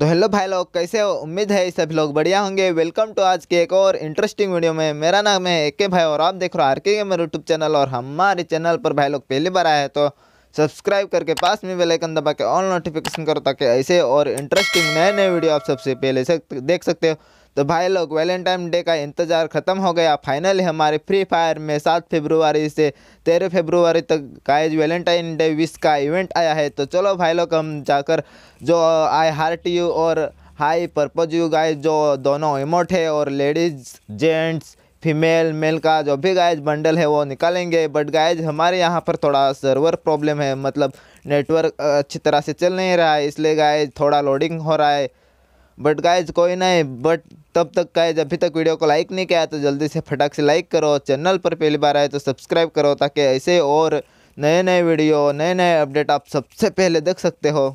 तो हेलो भाई लोग कैसे हो उम्मीद है सभी लोग बढ़िया होंगे वेलकम टू आज के एक और इंटरेस्टिंग वीडियो में मेरा नाम है एके भाई और आप देख रहे हो आर के मेरे यूट्यूब चैनल और हमारे चैनल पर भाई लोग पहली बार आए हैं तो सब्सक्राइब करके पास में बेल आइकन दबा के ऑल नोटिफिकेशन करो ताकि ऐसे और इंटरेस्टिंग नए नए वीडियो आप सबसे पहले देख सकते हो तो भाई लोग वैलेंटाइन डे का इंतज़ार ख़त्म हो गया फाइनली हमारे फ्री फायर में सात फेब्रुवरी से तेरह फेब्रुवरी तक का वैलेंटाइन डे विश का इवेंट आया है तो चलो भाई लोग हम जाकर जो आई हार्ट यू और हाई पर्पज यू गाइज जो दोनों इमोट है और लेडीज़ जेंट्स फीमेल मेल का जो भी गायज बंडल है वो निकालेंगे बट गायज हमारे यहाँ पर थोड़ा सर्वर प्रॉब्लम है मतलब नेटवर्क अच्छी तरह से चल नहीं रहा है इसलिए गायज थोड़ा लोडिंग हो रहा है बट गायज कोई नहीं बट तब तक गायज अभी तक वीडियो को लाइक नहीं किया तो जल्दी से फटाक से लाइक करो चैनल पर पहली बार आए तो सब्सक्राइब करो ताकि ऐसे और नए नए वीडियो नए नए अपडेट आप सबसे पहले देख सकते हो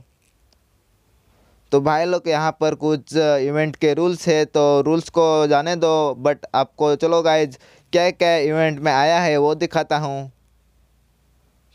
तो भाई लोग यहाँ पर कुछ इवेंट के रूल्स है तो रूल्स को जाने दो बट आपको चलो गाइज क्या क्या इवेंट में आया है वो दिखाता हूँ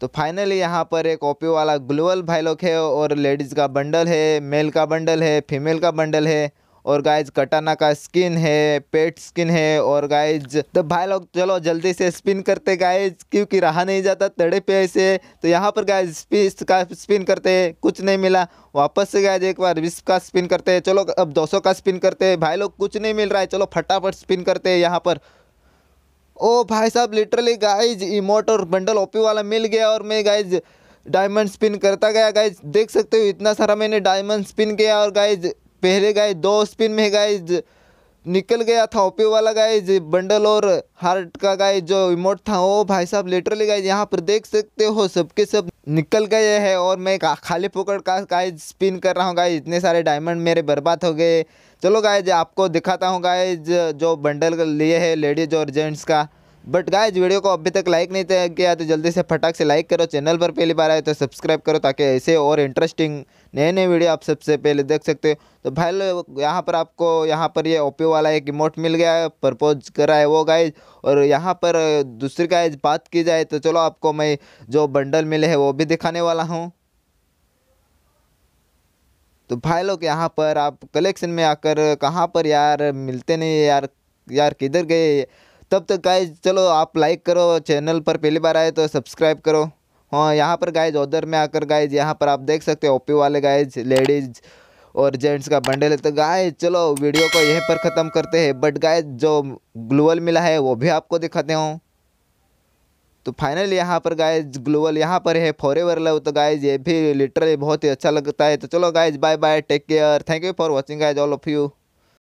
तो फाइनली यहाँ पर एक ओपी वाला ग्लोबल भाई लोग है और लेडीज़ का बंडल है मेल का बंडल है फीमेल का बंडल है और गाइज कटाना का स्किन है पेट स्किन है और गाइज तो भाई लोग चलो जल्दी से स्पिन करते गाइज क्योंकि रहा नहीं जाता तड़े पे ऐसे तो यहाँ पर गाइज का स्पिन करते कुछ नहीं मिला वापस से गाइज एक बार बीस का स्पिन करते हैं चलो अब 200 का स्पिन करते हैं भाई लोग कुछ नहीं मिल रहा है चलो फटाफट स्पिन करते हैं यहाँ पर ओ भाई साहब लिटरली गाइज इमोट और बंडल ओपी वाला मिल गया और मैं गाइज डायमंड स्पिन करता गया गाइज देख सकते हो इतना सारा मैंने डायमंड स्पिन किया और गाइज पहले गाय दो स्पिन में गाय निकल गया था ओपी वाला गाइज बंडल और हार्ट का गाइज जो इमोट था वो भाई साहब लेटरली गाइज यहाँ पर देख सकते हो सबके सब निकल गए हैं और मैं खाली पकड़ का गाइज स्पिन कर रहा हूँ गाइज इतने सारे डायमंड मेरे बर्बाद हो गए चलो गाइज आपको दिखाता हूँ गाइज जो बंडल लिए है लेडीज और जेंट्स का बट गाइज वीडियो को अभी तक लाइक नहीं किया तो जल्दी से फटाक से लाइक करो चैनल पर पहली बार आए तो सब्सक्राइब करो ताकि ऐसे और इंटरेस्टिंग नए नए वीडियो आप सबसे पहले देख सकते हो तो भाई यहाँ पर आपको यहाँ पर ये ओपी वाला एक इमोट मिल गया है प्रपोज करा है वो गाइज और यहाँ पर दूसरी गाइज बात की जाए तो चलो आपको मैं जो बंडल मिले हैं वो भी दिखाने वाला हूँ तो भाई लोग यहाँ पर आप कलेक्शन में आकर कहाँ पर यार मिलते नहीं यार यार किधर गए तब तक गाइज चलो आप लाइक करो चैनल पर पहली बार आए तो सब्सक्राइब करो हाँ यहाँ पर गाइज ऑर्डर में आकर गाइज यहाँ पर आप देख सकते हो ओपी वाले गाइज लेडीज़ और जेंट्स का बंडल है तो गाय चलो वीडियो को यहीं पर ख़त्म करते हैं बट गाय जो ग्लोबल मिला है वो भी आपको दिखाते हो तो फाइनल यहाँ पर गाय ग्लोबल यहाँ पर है फॉर एवर लव तो गाइज ये भी लिटरली बहुत ही अच्छा लगता है तो चलो guys bye bye take care thank you for watching guys all of you